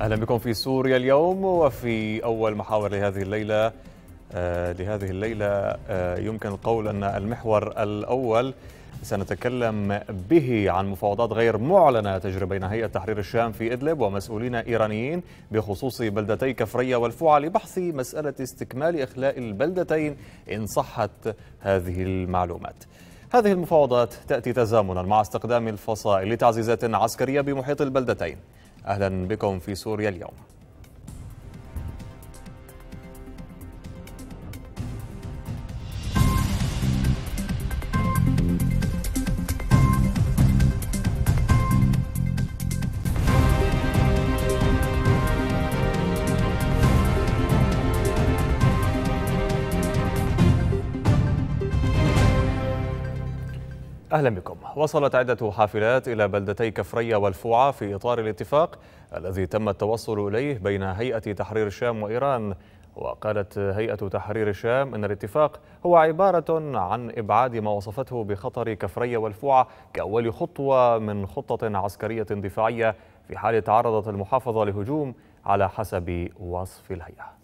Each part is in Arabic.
اهلا بكم في سوريا اليوم وفي اول محاور لهذه الليله آه لهذه الليله آه يمكن القول ان المحور الاول سنتكلم به عن مفاوضات غير معلنة تجري بين هيئة تحرير الشام في إدلب ومسؤولين إيرانيين بخصوص بلدتي كفرية والفوعة لبحث مسألة استكمال إخلاء البلدتين إن صحت هذه المعلومات هذه المفاوضات تأتي تزامنا مع استخدام الفصائل لتعزيزات عسكرية بمحيط البلدتين أهلا بكم في سوريا اليوم اهلا بكم وصلت عدة حافلات إلى بلدتي كفرية والفوعة في إطار الاتفاق الذي تم التوصل إليه بين هيئة تحرير الشام وإيران وقالت هيئة تحرير الشام أن الاتفاق هو عبارة عن إبعاد ما وصفته بخطر كفرية والفوعة كأول خطوة من خطة عسكرية دفاعية في حال تعرضت المحافظة لهجوم على حسب وصف الهيئة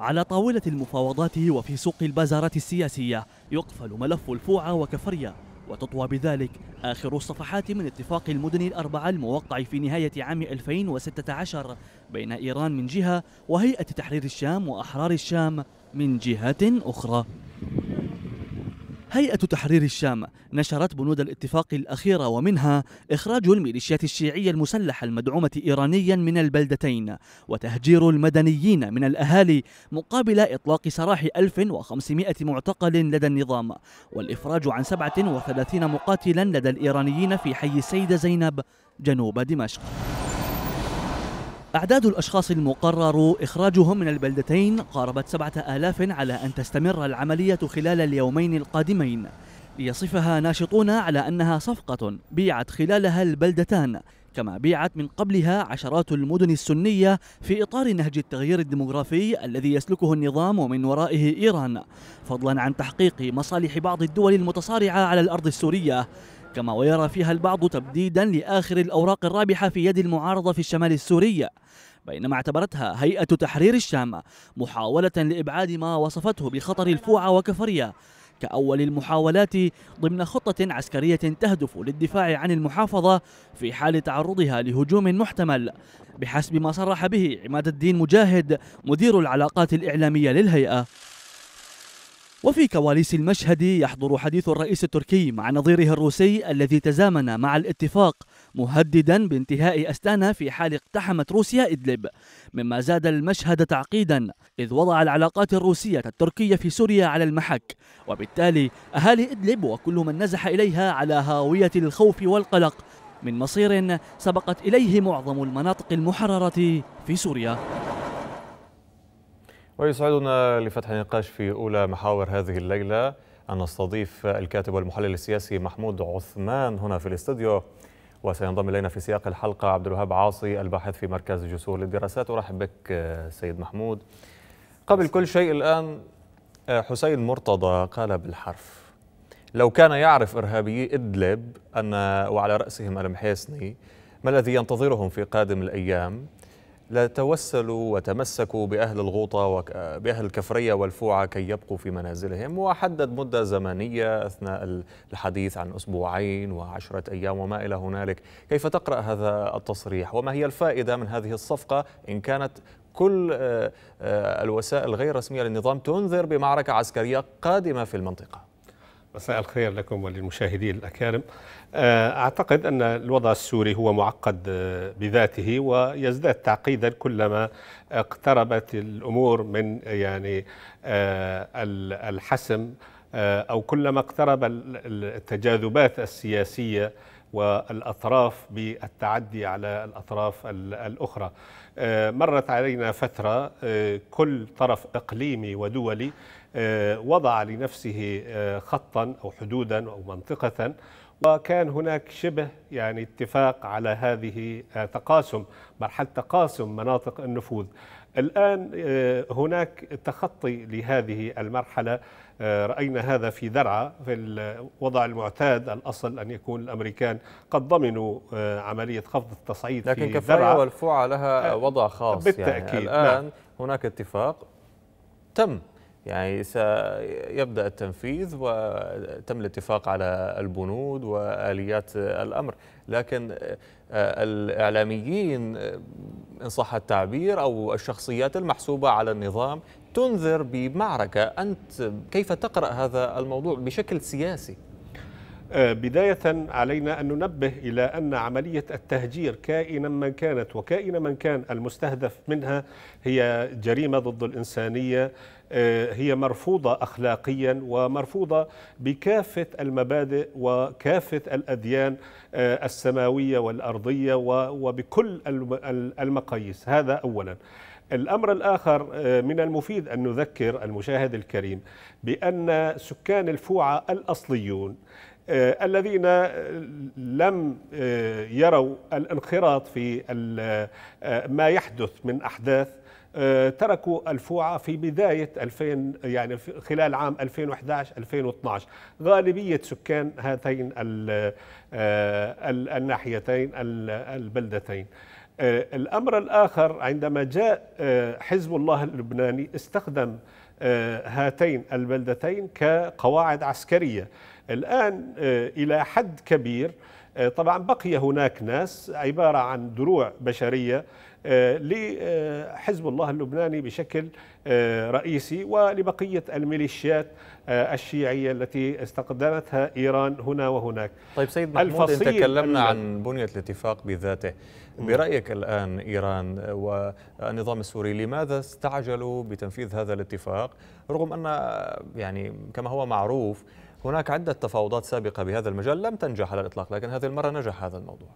على طاولة المفاوضات وفي سوق البازارات السياسية يقفل ملف الفوعة وكفرية وتطوى بذلك آخر الصفحات من اتفاق المدن الأربعة الموقع في نهاية عام 2016 بين إيران من جهة وهيئة تحرير الشام وأحرار الشام من جهة أخرى هيئة تحرير الشام نشرت بنود الاتفاق الأخيرة ومنها إخراج الميليشيات الشيعية المسلحة المدعومة إيرانيا من البلدتين وتهجير المدنيين من الأهالي مقابل إطلاق سراح 1500 معتقل لدى النظام والإفراج عن 37 مقاتلا لدى الإيرانيين في حي السيدة زينب جنوب دمشق أعداد الأشخاص المقرر إخراجهم من البلدتين قاربت سبعة آلاف على أن تستمر العملية خلال اليومين القادمين ليصفها ناشطون على أنها صفقة بيعت خلالها البلدتان كما بيعت من قبلها عشرات المدن السنية في إطار نهج التغيير الديمغرافي الذي يسلكه النظام ومن ورائه إيران فضلا عن تحقيق مصالح بعض الدول المتصارعة على الأرض السورية كما ويرى فيها البعض تبديدا لآخر الأوراق الرابحة في يد المعارضة في الشمال السوري بينما اعتبرتها هيئة تحرير الشام محاولة لإبعاد ما وصفته بخطر الفوعة وكفرية كأول المحاولات ضمن خطة عسكرية تهدف للدفاع عن المحافظة في حال تعرضها لهجوم محتمل بحسب ما صرح به عماد الدين مجاهد مدير العلاقات الإعلامية للهيئة وفي كواليس المشهد يحضر حديث الرئيس التركي مع نظيره الروسي الذي تزامن مع الاتفاق مهددا بانتهاء أستانا في حال اقتحمت روسيا إدلب مما زاد المشهد تعقيدا إذ وضع العلاقات الروسية التركية في سوريا على المحك وبالتالي أهالي إدلب وكل من نزح إليها على هاوية الخوف والقلق من مصير سبقت إليه معظم المناطق المحررة في سوريا ويسعدنا لفتح نقاش في أولى محاور هذه الليلة أن نستضيف الكاتب والمحلل السياسي محمود عثمان هنا في الاستوديو وسينضم إلينا في سياق الحلقة عبد الوهاب عاصي الباحث في مركز جسور للدراسات أرحب بك سيد محمود قبل كل شيء الآن حسين مرتضى قال بالحرف لو كان يعرف إرهابي إدلب أن وعلى رأسهم المحيسني ما الذي ينتظرهم في قادم الأيام لتوسلوا وتمسكوا بأهل الغوطة وبأهل الكفرية والفوعة كي يبقوا في منازلهم وحدد مدة زمنية أثناء الحديث عن أسبوعين وعشرة أيام وما إلى هنالك كيف تقرأ هذا التصريح وما هي الفائدة من هذه الصفقة إن كانت كل آه، آه، الوسائل غير رسمية للنظام تنذر بمعركة عسكرية قادمة في المنطقة مساء الخير لكم وللمشاهدين الأكارم آه، أعتقد أن الوضع السوري هو معقد آه، بذاته ويزداد تعقيدا كلما اقتربت الأمور من يعني آه، الحسم أو كلما اقترب التجاذبات السياسية والأطراف بالتعدي على الأطراف الأخرى مرت علينا فترة كل طرف إقليمي ودولي آه، وضع لنفسه آه، خطا أو حدودا أو منطقة وكان هناك شبه يعني اتفاق على هذه آه، تقاسم مرحلة تقاسم مناطق النفوذ الآن هناك تخطي لهذه المرحلة رأينا هذا في درعا في الوضع المعتاد الأصل أن يكون الأمريكان قد ضمنوا عملية خفض التصعيد لكن في كفاية والفوعة لها وضع خاص يعني بالتأكيد يعني الآن نعم. هناك اتفاق تم يعني سيبدأ التنفيذ وتم الاتفاق على البنود وآليات الأمر لكن آه، الإعلاميين آه، إن صح التعبير أو الشخصيات المحسوبة على النظام تنذر بمعركة أنت كيف تقرأ هذا الموضوع بشكل سياسي؟ آه، بداية علينا أن ننبه إلى أن عملية التهجير كائنا من كانت وكائنا من كان المستهدف منها هي جريمة ضد الإنسانية آه، هي مرفوضة أخلاقيا ومرفوضة بكافة المبادئ وكافة الأديان آه، السماوية والأرضية وبكل المقاييس هذا أولا الأمر الآخر آه، من المفيد أن نذكر المشاهد الكريم بأن سكان الفوعة الأصليون الذين لم يروا الانخراط في ما يحدث من أحداث آه، تركوا الفوعة في بداية 2000 يعني خلال عام 2011 2012 غالبية سكان هاتين آه، الناحيتين البلدتين آه، الأمر الآخر عندما جاء حزب الله اللبناني استخدم هاتين البلدتين كقواعد عسكرية الآن إلى حد كبير آه، طبعا بقي هناك ناس عبارة عن دروع بشرية آه، لحزب الله اللبناني بشكل آه، رئيسي ولبقية الميليشيات الشيعية التي استقدمتها إيران هنا وهناك طيب سيد محمود انت تكلمنا عن بنية الاتفاق بذاته برأيك الآن إيران والنظام السوري لماذا استعجلوا بتنفيذ هذا الاتفاق رغم أن يعني كما هو معروف هناك عدة تفاوضات سابقة بهذا المجال لم تنجح على الإطلاق لكن هذه المرة نجح هذا الموضوع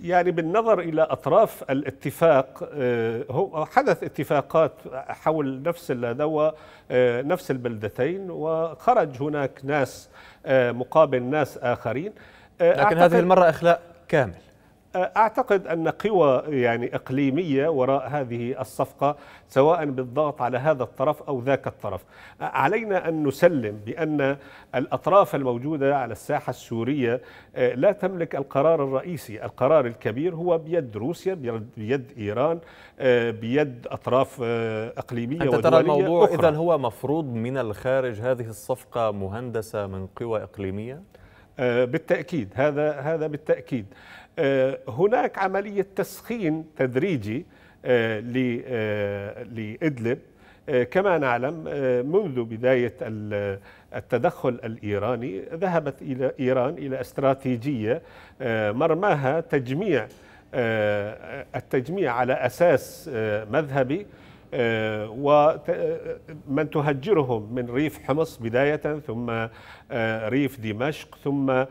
يعني بالنظر إلى أطراف الاتفاق آه، حدث اتفاقات حول نفس الذوى آه، نفس البلدتين وخرج هناك ناس آه، مقابل ناس آخرين لكن هذه المرة إخلاء كامل أعتقد أن قوى يعني إقليمية وراء هذه الصفقة سواء بالضغط على هذا الطرف أو ذاك الطرف علينا أن نسلم بأن الأطراف الموجودة على الساحة السورية آه، لا تملك القرار الرئيسي القرار الكبير هو بيد روسيا بيد إيران آه، بيد أطراف آه، إقليمية أنت ترى الموضوع إذا هو مفروض من الخارج هذه الصفقة مهندسة من قوى إقليمية بالتأكيد هذا هذا بالتأكيد آه، هناك عملية تسخين تدريجي آه، آه، لإدلب كما نعلم منذ بداية التدخل الإيراني ذهبت إلى إيران إلى استراتيجية مرماها تجميع التجميع على أساس مذهبي ومن تهجرهم من ريف حمص بداية ثم ريف دمشق ثم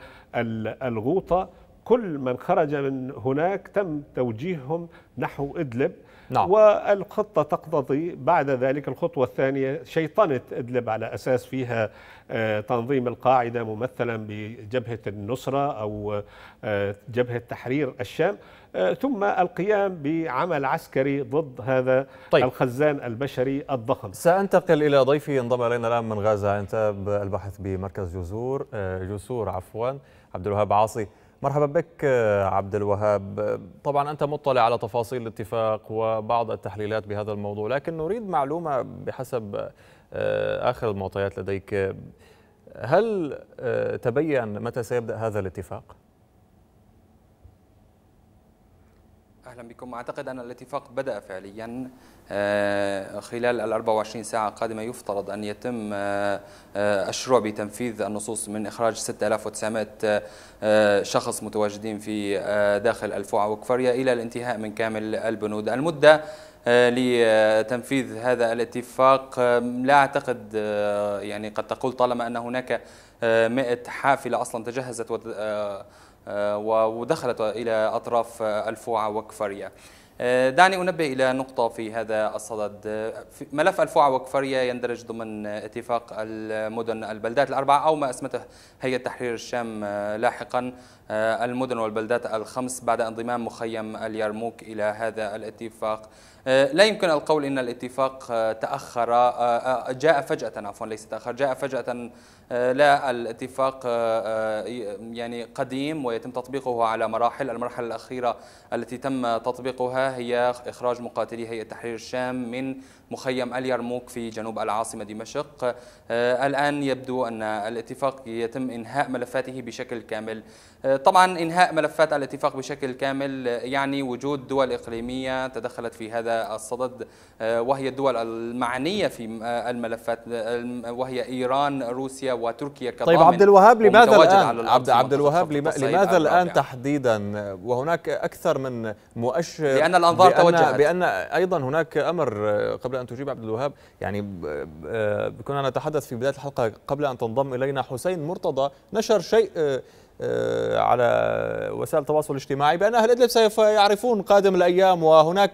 الغوطة كل من خرج من هناك تم توجيههم نحو إدلب نعم. والخطة تقتضي بعد ذلك الخطوة الثانية شيطنة إدلب على أساس فيها آه، تنظيم القاعدة ممثلا بجبهة النصرة أو آه، جبهة تحرير الشام آه، ثم القيام بعمل عسكري ضد هذا طيب. الخزان البشري الضخم سأنتقل إلى ضيفي انضم إلينا الآن من غزة أنت الباحث بمركز جزور جسور عفوا عبد الوهاب عاصي مرحبا بك آه، عبد الوهاب آه، طبعا أنت مطلع على تفاصيل الاتفاق وبعض التحليلات بهذا الموضوع لكن نريد معلومة بحسب آه، آخر المعطيات لديك هل تبين متى سيبدأ هذا الاتفاق؟ أهلا بكم أعتقد أن الاتفاق بدأ فعليا آه، خلال ال 24 ساعة القادمة يفترض أن يتم آه، آه، الشروع بتنفيذ النصوص من إخراج 6900 شخص متواجدين في داخل الفوعة وكفريا إلى الانتهاء من كامل البنود المدة لتنفيذ هذا الاتفاق لا أعتقد يعني قد تقول طالما أن هناك 100 حافلة أصلا تجهزت آه، ودخلت إلى أطراف آه، الفوعة وكفرية آه، دعني أنبه إلى نقطة في هذا الصدد ملف الفوعة وكفرية يندرج ضمن اتفاق المدن البلدات الأربعة أو ما أسمته هيئة تحرير الشام لاحقا آه، المدن والبلدات الخمس بعد انضمام مخيم اليرموك إلى هذا الاتفاق آه، لا يمكن القول أن الاتفاق آه، تأخر جاء فجأة عفوا ليس تأخر جاء فجأة لا الاتفاق يعني قديم ويتم تطبيقه على مراحل المرحلة الأخيرة التي تم تطبيقها هي إخراج مقاتلي هيئة تحرير الشام من مخيم اليرموك في جنوب العاصمة دمشق آه، الآن يبدو أن الاتفاق يتم إنهاء ملفاته بشكل كامل آه، طبعا إنهاء ملفات الاتفاق بشكل كامل يعني وجود دول إقليمية تدخلت في هذا الصدد آه، وهي الدول المعنية في الملفات وهي إيران روسيا وتركيا كضامن طيب عبد الوهاب لماذا الآن عبد, عبد الوهاب لماذا الآن تحديدا وهناك أكثر من مؤشر لأن الأنظار بأن, توجهت بأن أيضا هناك أمر قبل قبل أن تجيب عبد الوهاب يعني آه، كنا نتحدث في بداية الحلقة قبل أن تنضم إلينا حسين مرتضى نشر شيء آه، آه، على وسائل التواصل الاجتماعي بأن أهل إدلب سوف يعرفون قادم الأيام وهناك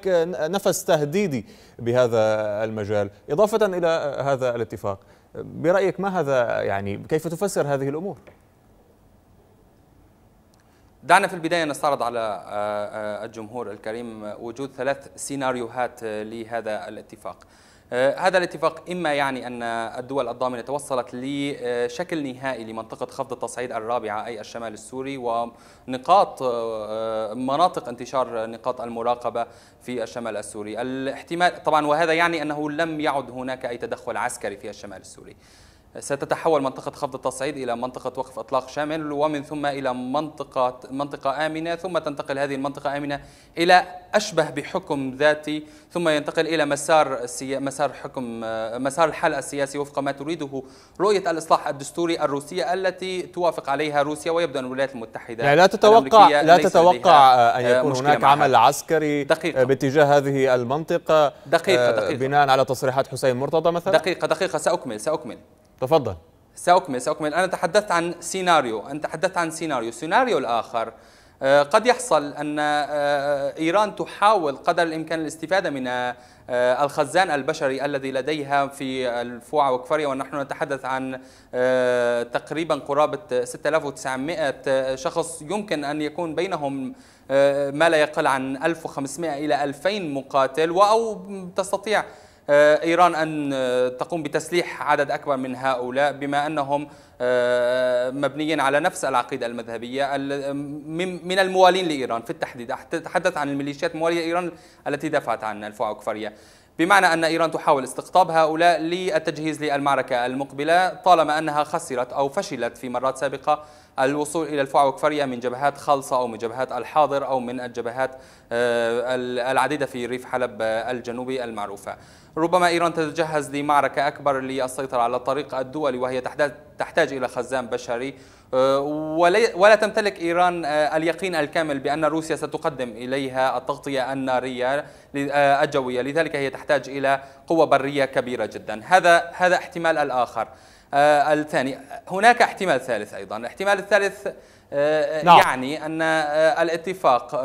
نفس تهديدي بهذا المجال إضافة إلى هذا الاتفاق برأيك ما هذا يعني كيف تفسر هذه الأمور؟ دعنا في البداية نستعرض على آه، آه، الجمهور الكريم وجود ثلاث سيناريوهات لهذا الاتفاق آه، هذا الاتفاق إما يعني أن الدول الضامنة توصلت لشكل نهائي لمنطقة خفض التصعيد الرابعة أي الشمال السوري ونقاط مناطق انتشار نقاط المراقبة في الشمال السوري الاحتمال طبعا وهذا يعني أنه لم يعد هناك أي تدخل عسكري في الشمال السوري ستتحول منطقة خفض التصعيد إلى منطقة وقف إطلاق شامل ومن ثم إلى منطقة منطقة آمنة ثم تنتقل هذه المنطقة آمنة إلى أشبه بحكم ذاتي ثم ينتقل إلى مسار السيا... مسار حكم مسار الحل السياسي وفق ما تريده رؤية الإصلاح الدستوري الروسية التي توافق عليها روسيا ويبدو أن الولايات المتحدة يعني لا تتوقع لا تتوقع أن آه، يكون هناك عمل عسكري آه، دقيقة. باتجاه هذه المنطقة دقيقة آه، دقيقة بناء على تصريحات حسين مرتضى مثلا دقيقة دقيقة سأكمل سأكمل تفضل سأكمل سأكمل أنا تحدثت عن سيناريو أنا تحدثت عن سيناريو سيناريو الآخر آه، قد يحصل أن آه، آه، إيران تحاول قدر الإمكان الاستفادة من الخزان البشري الذي لديها في الفوعة وكفرية ونحن نتحدث عن تقريبا قرابة 6900 شخص يمكن أن يكون بينهم ما لا يقل عن 1500 إلى 2000 مقاتل أو تستطيع آه، إيران أن آه، تقوم بتسليح عدد أكبر من هؤلاء بما أنهم آه، مبنيين على نفس العقيدة المذهبية من الموالين لإيران في التحديد أتحدث عن الميليشيات الموالية إيران التي دافعت عن الفوعة الكفرية بمعنى أن إيران تحاول استقطاب هؤلاء للتجهيز للمعركة المقبلة طالما أنها خسرت أو فشلت في مرات سابقة الوصول إلى الفوعة الكفرية من جبهات خالصة أو من جبهات الحاضر أو من الجبهات العديدة في ريف حلب الجنوبي المعروفة ربما إيران تتجهز لمعركة أكبر للسيطرة على الطريق الدولي وهي تحتاج إلى خزان بشري أه، ولا تمتلك إيران أه، اليقين الكامل بأن روسيا ستقدم إليها التغطية النارية أه، الجوية لذلك هي تحتاج إلى قوة برية كبيرة جدا هذا هذا احتمال الآخر الثاني هناك احتمال ثالث أيضا الاحتمال الثالث نعم. يعني أن الاتفاق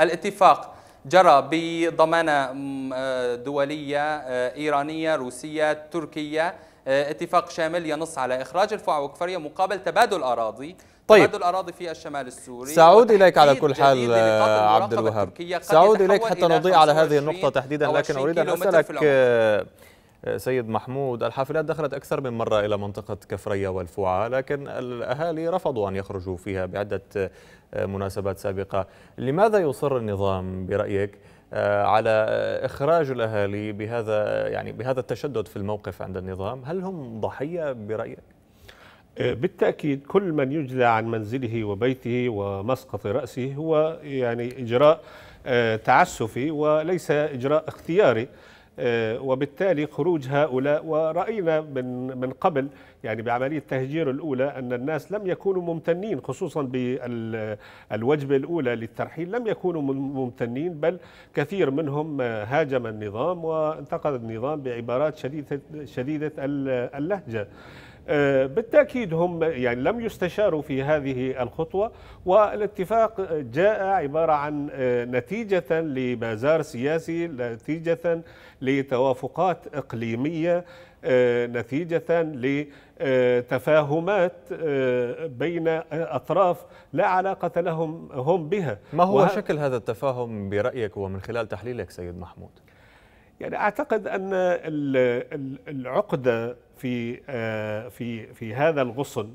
الاتفاق جرى بضمانة آه، دولية آه، إيرانية روسية تركية آه، اتفاق شامل ينص على إخراج الفوع والكفرية مقابل تبادل أراضي طيب تبادل أراضي في الشمال السوري سأعود إليك على كل حال عبد الوهاب سأعود إليك حتى نضيء على هذه النقطة تحديدا لكن أريد أن أسألك سيد محمود الحافلات دخلت أكثر من مرة إلى منطقة كفرية والفوعة لكن الأهالي رفضوا أن يخرجوا فيها بعدة مناسبات سابقة لماذا يصر النظام برأيك آه، على إخراج الأهالي بهذا يعني بهذا التشدد في الموقف عند النظام هل هم ضحية برأيك؟ آه، بالتأكيد كل من يجلى عن منزله وبيته ومسقط رأسه هو يعني إجراء آه، تعسفي وليس إجراء اختياري آه، وبالتالي خروج هؤلاء ورأينا من من قبل يعني بعملية تهجير الأولى أن الناس لم يكونوا ممتنين خصوصا بالوجبة الأولى للترحيل لم يكونوا ممتنين بل كثير منهم آه، هاجم النظام وانتقد النظام بعبارات شديدة شديدة اللهجة آه، بالتأكيد هم يعني لم يستشاروا في هذه الخطوة والاتفاق جاء عبارة عن آه، نتيجة لمزار سياسي نتيجة لتوافقات إقليمية آه، نتيجة لتفاهمات بين أطراف لا علاقة لهم هم بها ما هو وه... شكل هذا التفاهم برأيك ومن خلال تحليلك سيد محمود؟ يعني أعتقد أن العقدة في آه، في في هذا الغصن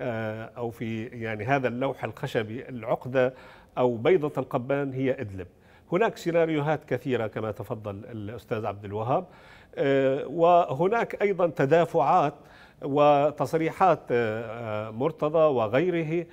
آه، او في يعني هذا اللوح الخشبي العقده او بيضه القبان هي ادلب هناك سيناريوهات كثيره كما تفضل الاستاذ عبد الوهاب آه، وهناك ايضا تدافعات وتصريحات مرتضى وغيره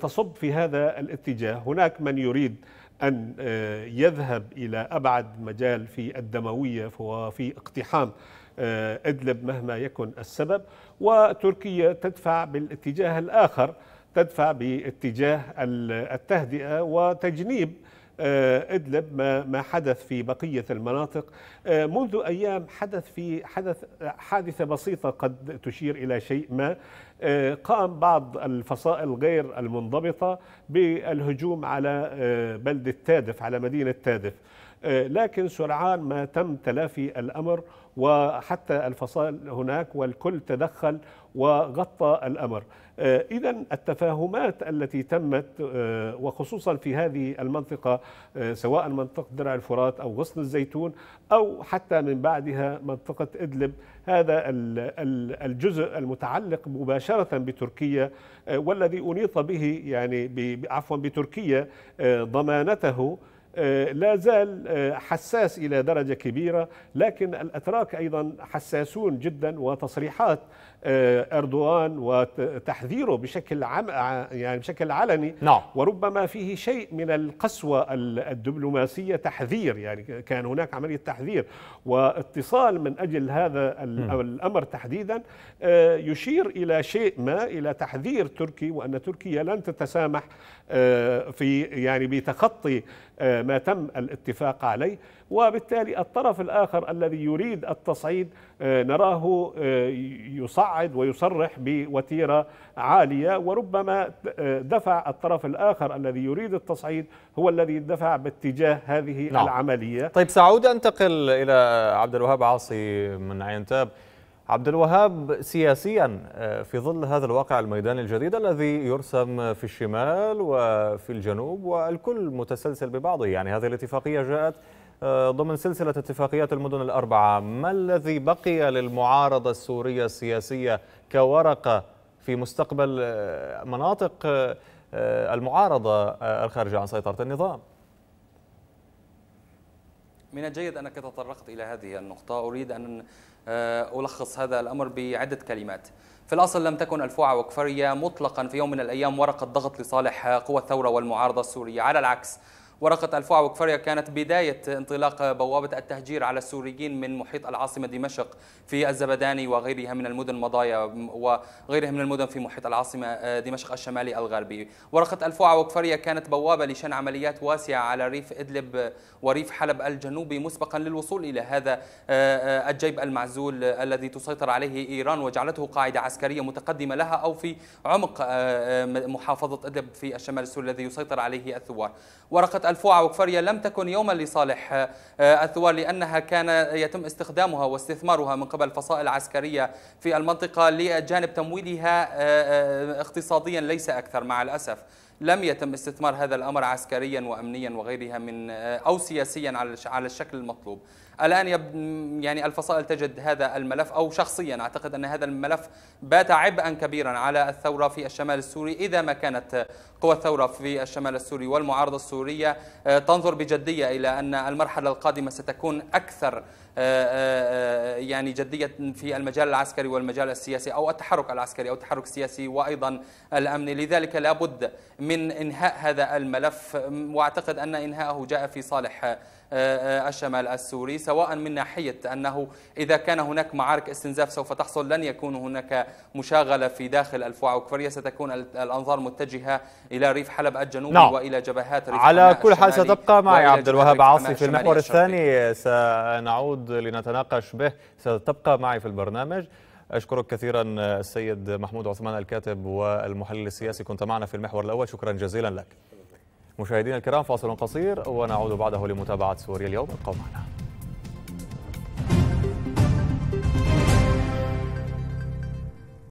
تصب في هذا الاتجاه هناك من يريد أن آه، يذهب إلى أبعد مجال في الدموية وفي اقتحام آه، إدلب مهما يكن السبب وتركيا تدفع بالاتجاه الآخر تدفع باتجاه التهدئة وتجنيب آه، إدلب ما ما حدث في بقية المناطق آه، منذ أيام حدث في حدث حادثة بسيطة قد تشير إلى شيء ما آه، قام بعض الفصائل غير المنضبطة بالهجوم على بلدة تادف على مدينة تادف لكن سرعان ما تم تلافي الأمر وحتى الفصائل هناك والكل تدخل وغطى الأمر آه، إذا التفاهمات التي تمت آه، وخصوصا في هذه المنطقة آه، سواء منطقة درع الفرات أو غصن الزيتون أو حتى من بعدها منطقة إدلب هذا الجزء المتعلق مباشرة بتركيا والذي أنيط به يعني عفوا بتركيا ضمانته لا زال حساس إلى درجة كبيرة لكن الأتراك أيضا حساسون جدا وتصريحات آه، اردوغان وتحذيره بشكل عم يعني بشكل علني نعم. وربما فيه شيء من القسوه الدبلوماسيه تحذير يعني كان هناك عمليه تحذير واتصال من اجل هذا الامر تحديدا آه، يشير الى شيء ما الى تحذير تركي وان تركيا لن تتسامح آه، في يعني بتخطي ما تم الاتفاق عليه وبالتالي الطرف الاخر الذي يريد التصعيد نراه يصعد يصعد ويصرح بوتيره عاليه وربما آه، دفع الطرف الاخر الذي يريد التصعيد هو الذي دفع باتجاه هذه نعم. العمليه طيب سأعود انتقل الى عبد الوهاب عاصي من عينتاب عبد الوهاب سياسيا آه، في ظل هذا الواقع الميداني الجديد الذي يرسم في الشمال وفي الجنوب والكل متسلسل ببعضه يعني هذه الاتفاقيه جاءت آه، ضمن سلسلة اتفاقيات المدن الأربعة ما الذي بقي للمعارضة السورية السياسية كورقة في مستقبل آه، مناطق آه، المعارضة الخارجة عن سيطرة النظام من الجيد أنك تطرقت إلى هذه النقطة أريد أن ألخص هذا الأمر بعدة كلمات في الأصل لم تكن الفوعة وكفرية مطلقا في يوم من الأيام ورقة ضغط لصالح قوى الثورة والمعارضة السورية على العكس ورقة الفوع وكفريا كانت بداية انطلاق بوابة التهجير على السوريين من محيط العاصمة دمشق في الزبداني وغيرها من المدن مضايا وغيرها من المدن في محيط العاصمة آه، دمشق الشمالي الغربي ورقة الفوع وكفريا كانت بوابة لشن عمليات واسعة على ريف إدلب وريف حلب الجنوبي مسبقا للوصول إلى هذا آه، آه، الجيب المعزول الذي تسيطر عليه إيران وجعلته قاعدة عسكرية متقدمة لها أو في عمق محافظة إدلب في الشمال السوري الذي يسيطر عليه الثوار ورقة الفوعة وكفرية لم تكن يوما لصالح آه، الثوار لأنها كان يتم استخدامها واستثمارها من قبل فصائل عسكرية في المنطقة لجانب تمويلها آه، آه، اقتصاديا ليس أكثر مع الأسف لم يتم استثمار هذا الأمر عسكريا وأمنيا وغيرها من آه، أو سياسيا على على الشكل المطلوب الآن يعني الفصائل تجد هذا الملف أو شخصيا أعتقد أن هذا الملف بات عبئا كبيرا على الثورة في الشمال السوري إذا ما كانت قوى الثورة في الشمال السوري والمعارضة السورية آه، تنظر بجدية إلى أن المرحلة القادمة ستكون أكثر آه، آه، آه، يعني جدية في المجال العسكري والمجال السياسي أو التحرك العسكري أو التحرك السياسي وأيضا الأمني لذلك لابد من إنهاء هذا الملف وأعتقد أن إنهاءه جاء في صالح آه، آه، الشمال السوري سواء من ناحية أنه إذا كان هناك معارك استنزاف سوف تحصل لن يكون هناك مشاغلة في داخل الفوعة وكفرية ستكون الأنظار متجهة إلى ريف حلب الجنوبي نعم. وإلى جبهات ريف على كل حال ستبقى معي عبد الوهاب عاصي في المحور الثاني سنعود لنتناقش به ستبقى معي في البرنامج أشكرك كثيرا السيد محمود عثمان الكاتب والمحلل السياسي كنت معنا في المحور الأول شكرا جزيلا لك مشاهدينا الكرام فاصل قصير ونعود بعده لمتابعة سوريا اليوم ابقوا معنا